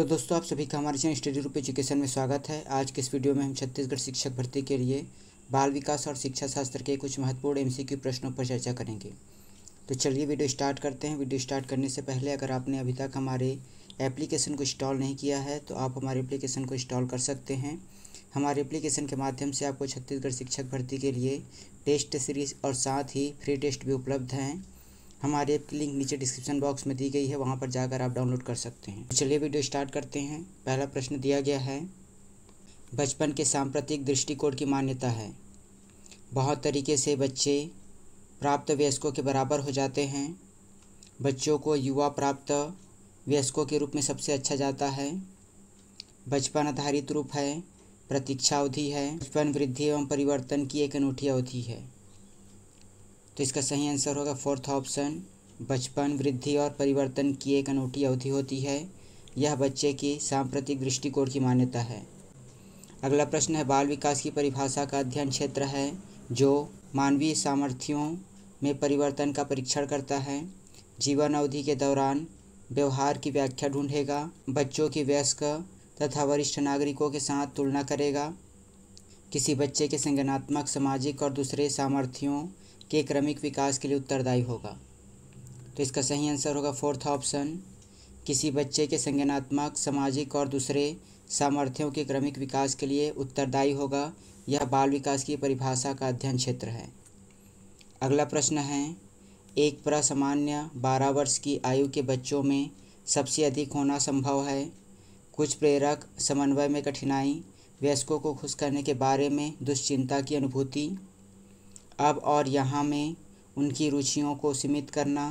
तो दोस्तों आप सभी का हमारे चैनल स्टडी रूप एजुकेशन में स्वागत है आज के इस वीडियो में हम छत्तीसगढ़ शिक्षक भर्ती के लिए बाल विकास और शिक्षा शास्त्र के कुछ महत्वपूर्ण एमसीक्यू प्रश्नों पर चर्चा करेंगे तो चलिए वीडियो स्टार्ट करते हैं वीडियो स्टार्ट करने से पहले अगर आपने अभी तक हमारे एप्लीकेशन को इंस्टॉल नहीं किया है तो आप हमारे एप्लीकेशन को इंस्टॉल कर सकते हैं हमारे एप्लीकेशन के माध्यम से आपको छत्तीसगढ़ शिक्षक भर्ती के लिए टेस्ट सीरीज और साथ ही फ्री टेस्ट भी उपलब्ध हैं हमारे ऐप की लिंक नीचे डिस्क्रिप्शन बॉक्स में दी गई है वहाँ पर जाकर आप डाउनलोड कर सकते हैं चलिए वीडियो स्टार्ट करते हैं पहला प्रश्न दिया गया है बचपन के सांप्रतिक दृष्टिकोण की मान्यता है बहुत तरीके से बच्चे प्राप्त वयस्कों के बराबर हो जाते हैं बच्चों को युवा प्राप्त वयस्कों के रूप में सबसे अच्छा जाता है बचपन आधारित रूप है प्रतीक्षा अवधि है बचपन वृद्धि एवं परिवर्तन की एक अनूठी अवधि है तो इसका सही आंसर होगा फोर्थ ऑप्शन बचपन वृद्धि और परिवर्तन की एक अनूठी अवधि होती है यह बच्चे की सांप्रतिक दृष्टिकोण की मान्यता है अगला प्रश्न है बाल विकास की परिभाषा का अध्ययन क्षेत्र है जो मानवीय सामर्थ्यों में परिवर्तन का परीक्षण करता है जीवन अवधि के दौरान व्यवहार की व्याख्या ढूंढेगा बच्चों की वयस्क तथा वरिष्ठ नागरिकों के साथ तुलना करेगा किसी बच्चे के संगठनात्मक सामाजिक और दूसरे सामर्थ्यों के क्रमिक विकास के लिए उत्तरदायी होगा तो इसका सही आंसर होगा फोर्थ ऑप्शन किसी बच्चे के संज्ञानात्मक सामाजिक और दूसरे सामर्थ्यों के क्रमिक विकास के लिए उत्तरदायी होगा यह बाल विकास की परिभाषा का अध्ययन क्षेत्र है अगला प्रश्न है एक प्रसामान्य बारह वर्ष की आयु के बच्चों में सबसे अधिक होना संभव है कुछ प्रेरक समन्वय में कठिनाई वयस्कों को खुश करने के बारे में दुश्चिंता की अनुभूति अब और यहाँ में उनकी रुचियों को सीमित करना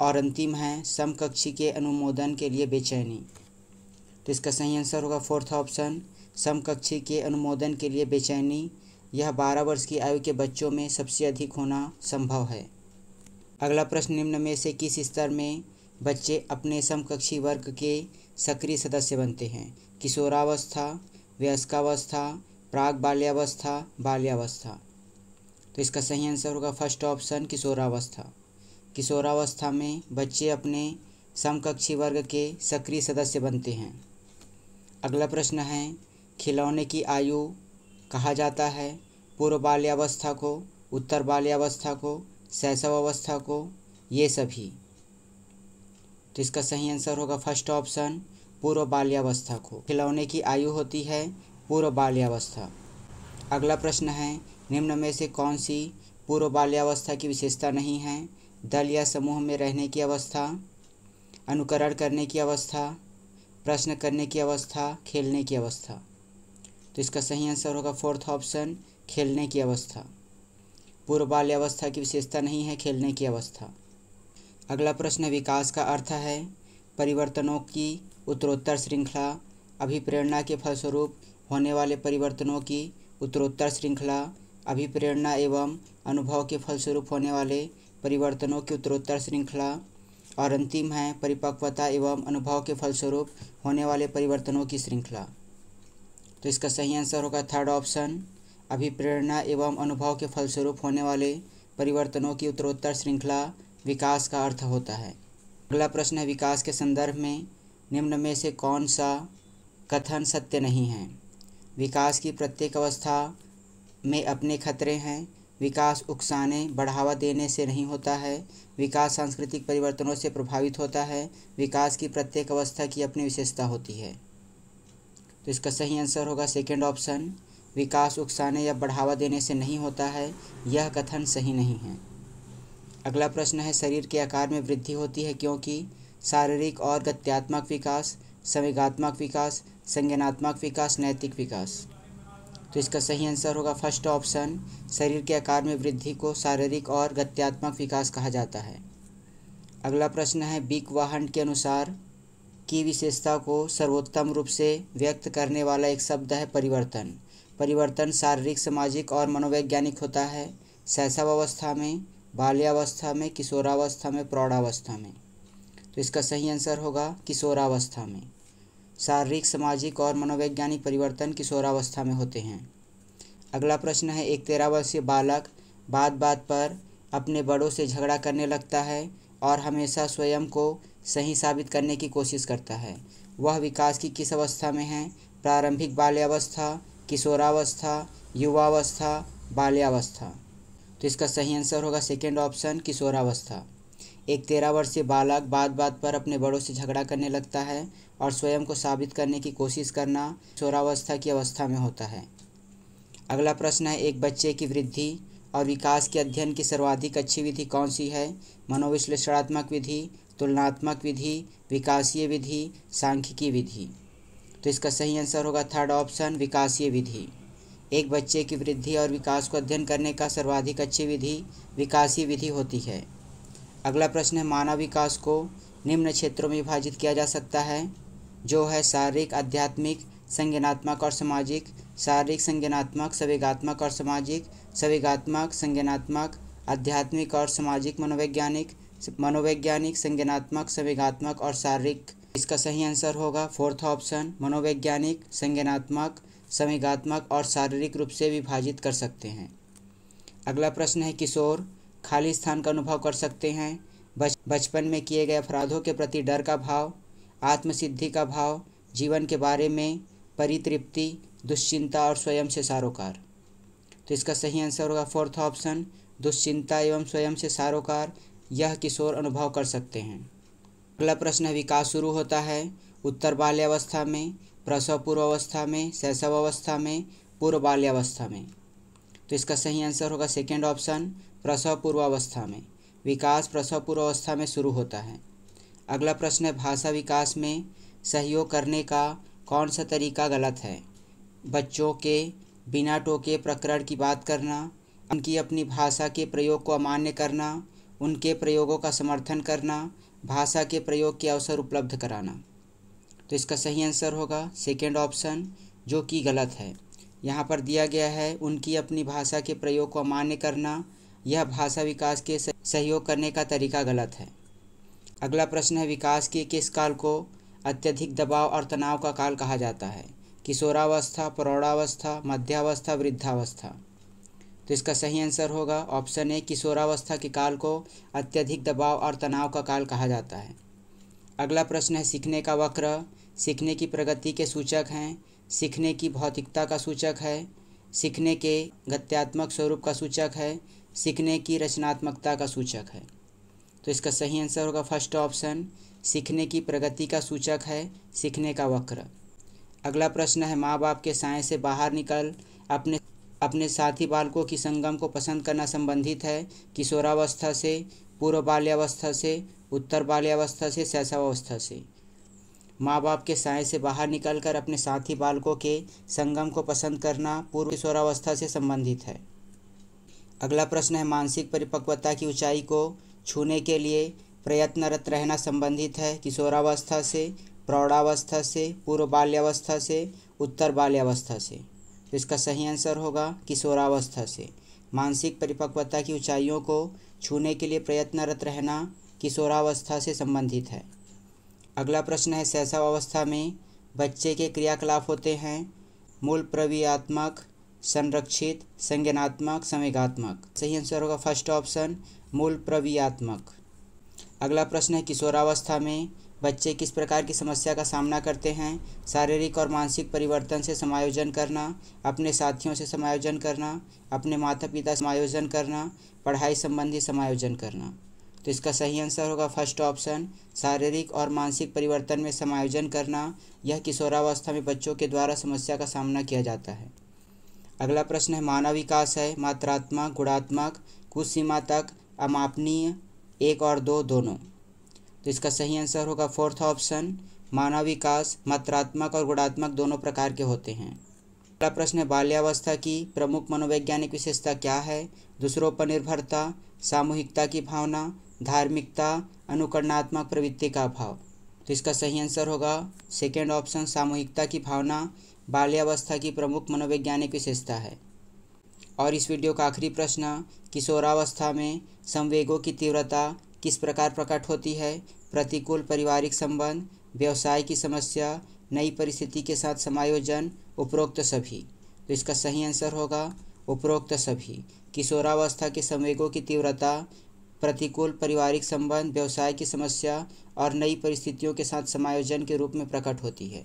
और अंतिम है समकक्षी के अनुमोदन के लिए बेचैनी तो इसका सही आंसर होगा फोर्थ ऑप्शन समकक्षी के अनुमोदन के लिए बेचैनी यह बारह वर्ष की आयु के बच्चों में सबसे अधिक होना संभव है अगला प्रश्न निम्न में से किस स्तर में बच्चे अपने समकक्षी वर्ग के सक्रिय सदस्य बनते हैं किशोरावस्था वयस्कावस्था प्राग बाल्यावस्था बाल्यावस्था तो इसका सही आंसर होगा फर्स्ट ऑप्शन किशोरावस्था किशोरावस्था में बच्चे अपने समकक्षी वर्ग के सक्रिय सदस्य बनते हैं अगला प्रश्न है खिलौने की आयु कहा जाता है पूर्व बाल्यावस्था को उत्तर बाल्यावस्था को शैशव अवस्था को ये सभी तो इसका सही आंसर होगा फर्स्ट ऑप्शन पूर्व बाल्यावस्था को खिलौने की आयु होती है पूर्व बाल्यावस्था अगला प्रश्न है निम्न में से कौन सी पूर्व बाल्यावस्था की विशेषता नहीं है दल या समूह में रहने की अवस्था अनुकरण करने की अवस्था प्रश्न करने की अवस्था खेलने की अवस्था तो इसका सही आंसर होगा फोर्थ ऑप्शन खेलने की अवस्था पूर्व बाल्यावस्था की विशेषता नहीं है खेलने की अवस्था अगला प्रश्न विकास का अर्थ है परिवर्तनों की उत्तरोत्तर श्रृंखला अभिप्रेरणा के फलस्वरूप होने वाले परिवर्तनों की उत्तरोत्तर श्रृंखला अभिप्रेरणा एवं अनुभव के फलस्वरूप होने वाले परिवर्तनों की उत्तरोत्तर श्रृंखला और अंतिम है परिपक्वता एवं अनुभव के फलस्वरूप होने वाले परिवर्तनों की श्रृंखला तो इसका सही आंसर होगा थर्ड ऑप्शन अभिप्रेरणा एवं अनुभव के फलस्वरूप होने वाले परिवर्तनों की उत्तरोत्तर श्रृंखला विकास का अर्थ होता है अगला प्रश्न है विकास के संदर्भ में निम्न में से कौन सा कथन सत्य नहीं है विकास की प्रत्येक अवस्था में अपने खतरे हैं विकास उकसाने बढ़ावा देने से नहीं होता है विकास सांस्कृतिक परिवर्तनों से प्रभावित होता है विकास की प्रत्येक अवस्था की अपनी विशेषता होती है तो इसका सही आंसर होगा सेकेंड ऑप्शन विकास उकसाने या बढ़ावा देने से नहीं होता है यह कथन सही नहीं है अगला प्रश्न है शरीर के आकार में वृद्धि होती है क्योंकि शारीरिक और गत्यात्मक विकास संवेगात्मक विकास संज्ञानात्मक विकास नैतिक विकास तो इसका सही आंसर होगा फर्स्ट ऑप्शन शरीर के आकार में वृद्धि को शारीरिक और गत्यात्मक विकास कहा जाता है अगला प्रश्न है बिग वाहन के अनुसार की विशेषता को सर्वोत्तम रूप से व्यक्त करने वाला एक शब्द है परिवर्तन परिवर्तन शारीरिक सामाजिक और मनोवैज्ञानिक होता है शैशवावस्था में बाल्यावस्था में किशोरावस्था में प्रौढ़ावस्था में तो इसका सही आंसर होगा किशोरावस्था में शारीरिक सामाजिक और मनोवैज्ञानिक परिवर्तन किशोरावस्था में होते हैं अगला प्रश्न है एक तेरह वर्षीय बालक बात बात पर अपने बड़ों से झगड़ा करने लगता है और हमेशा स्वयं को सही साबित करने की कोशिश करता है वह विकास की किस अवस्था में है प्रारंभिक बाल्यावस्था किशोरावस्था युवावस्था बाल्यावस्था तो इसका सही आंसर होगा सेकेंड ऑप्शन किशोरावस्था एक तेरह वर्षीय बालक बात बात पर अपने बड़ों से झगड़ा करने लगता है और स्वयं को साबित करने की कोशिश करना चौरावस्था की अवस्था में होता है अगला प्रश्न है एक बच्चे की वृद्धि और विकास के अध्ययन की सर्वाधिक अच्छी विधि कौन सी है मनोविश्लेषणात्मक विधि तुलनात्मक विधि विकासीय विधि सांख्यिकी विधि तो इसका सही आंसर होगा थर्ड ऑप्शन विकासीय विधि एक बच्चे की वृद्धि और विकास को अध्ययन करने का सर्वाधिक अच्छी विधि विकासीय विधि होती है अगला प्रश्न है मानव विकास को निम्न क्षेत्रों में विभाजित किया जा सकता है जो है शारीरिक आध्यात्मिक संज्ञानात्मक और सामाजिक शारीरिक संज्ञानात्मक संवेगात्मक और सामाजिक संवेगात्मक संज्ञानात्मक आध्यात्मिक और सामाजिक मनोवैज्ञानिक मनोवैज्ञानिक संज्ञानात्मक संवेगात्मक और शारीरिक इसका सही आंसर होगा फोर्थ ऑप्शन मनोवैज्ञानिक संज्ञानात्मक संवेगात्मक और शारीरिक रूप से विभाजित कर सकते हैं अगला प्रश्न है किशोर खाली स्थान का अनुभव कर सकते हैं बच बचपन में किए गए अपराधों के प्रति डर का भाव आत्मसिद्धि का भाव जीवन के बारे में परितृप्ति दुश्चिंता और स्वयं से सारोकार तो इसका सही आंसर होगा फोर्थ ऑप्शन दुश्चिंता एवं स्वयं से सारोकार यह किशोर अनुभव कर सकते हैं अगला प्रश्न विकास शुरू होता है उत्तर बाल्यावस्था में प्रसव पूर्वावस्था में शैशवावस्था में पूर्व बाल्यावस्था में तो इसका सही आंसर होगा सेकेंड ऑप्शन प्रसव पूर्वावस्था में विकास प्रसव पूर्वावस्था में शुरू होता है अगला प्रश्न है भाषा विकास में सहयोग करने का कौन सा तरीका गलत है बच्चों के बिना टोके प्रकरण की बात करना उनकी अपनी भाषा के प्रयोग को अमान्य करना उनके प्रयोगों का समर्थन करना भाषा के प्रयोग के अवसर उपलब्ध कराना तो इसका सही आंसर होगा सेकेंड ऑप्शन जो कि गलत है यहाँ पर दिया गया है उनकी अपनी भाषा के प्रयोग को अमान्य करना यह भाषा विकास के सहयोग करने का तरीका गलत है अगला प्रश्न है विकास के किस काल को अत्यधिक दबाव और तनाव का काल कहा जाता है किशोरावस्था प्रौढ़ावस्था मध्यावस्था वृद्धावस्था तो इसका सही आंसर होगा ऑप्शन ए किशोरावस्था के काल को अत्यधिक दबाव और तनाव का काल कहा जाता है अगला प्रश्न है सीखने का वक्र सीखने की प्रगति के सूचक हैं सीखने की भौतिकता का सूचक है सीखने के गत्यात्मक स्वरूप का सूचक है सीखने की रचनात्मकता का सूचक है तो इसका सही आंसर होगा फर्स्ट ऑप्शन सीखने की प्रगति का सूचक है सीखने का वक्र अगला प्रश्न है माँ बाप के साय से बाहर निकल अपने अपने साथी बालकों की संगम को पसंद करना संबंधित है किशोरावस्था से पूर्व बाल्यावस्था से उत्तर बाल्यावस्था से शैशवावस्था से माँ बाप के साय से बाहर निकलकर अपने साथी बालकों के संगम को पसंद करना पूर्व किशोरावस्था से संबंधित है अगला प्रश्न है मानसिक परिपक्वता की ऊंचाई को छूने के लिए प्रयत्नरत रहना संबंधित है किशोरावस्था से प्रौढ़ावस्था से पूर्व बाल्यावस्था से उत्तर बाल्यावस्था से तो इसका सही आंसर होगा किशोरावस्था से मानसिक परिपक्वता की ऊंचाइयों को छूने के लिए प्रयत्नरत रहना किशोरावस्था से संबंधित है अगला प्रश्न है अवस्था में बच्चे के क्रियाकलाप होते हैं मूल प्रवियात्मक संरक्षित संज्ञानात्मक संवेगात्मक सही आंसर होगा फर्स्ट ऑप्शन मूल प्रवियात्मक अगला प्रश्न है किशोरावस्था में बच्चे किस प्रकार की समस्या का सामना करते हैं शारीरिक और मानसिक परिवर्तन से समायोजन करना अपने साथियों से समायोजन करना अपने माता पिता समायोजन करना पढ़ाई संबंधी समायोजन करना तो इसका सही आंसर होगा फर्स्ट ऑप्शन शारीरिक और मानसिक परिवर्तन में समायोजन करना यह किशोरावस्था में बच्चों के द्वारा समस्या का सामना किया जाता है अगला प्रश्न है मानव विकास है मात्रात्मक गुणात्मक कुछ सीमा तक अमापनीय एक और दो दोनों तो इसका सही आंसर होगा फोर्थ ऑप्शन मानव विकास मात्रात्मक और गुणात्मक दोनों प्रकार के होते हैं पहला प्रश्न बाल्यावस्था की प्रमुख मनोवैज्ञानिक विशेषता क्या है दूसरों पर निर्भरता सामूहिकता की भावना धार्मिकता अनुकरणात्मक प्रवृत्ति का अभाव तो इसका सही आंसर होगा सेकेंड ऑप्शन सामूहिकता की भावना बाल्यावस्था की प्रमुख मनोवैज्ञानिक विशेषता है और इस वीडियो का आखिरी प्रश्न किशोरावस्था में संवेगों की तीव्रता किस प्रकार प्रकट होती है प्रतिकूल पारिवारिक संबंध व्यवसाय की समस्या नई परिस्थिति के साथ समायोजन उपरोक्त सभी तो इसका सही आंसर होगा उपरोक्त सभी किशोरावस्था के संवेगों की तीव्रता प्रतिकूल पारिवारिक संबंध व्यवसाय की समस्या और नई परिस्थितियों के साथ समायोजन के रूप में प्रकट होती है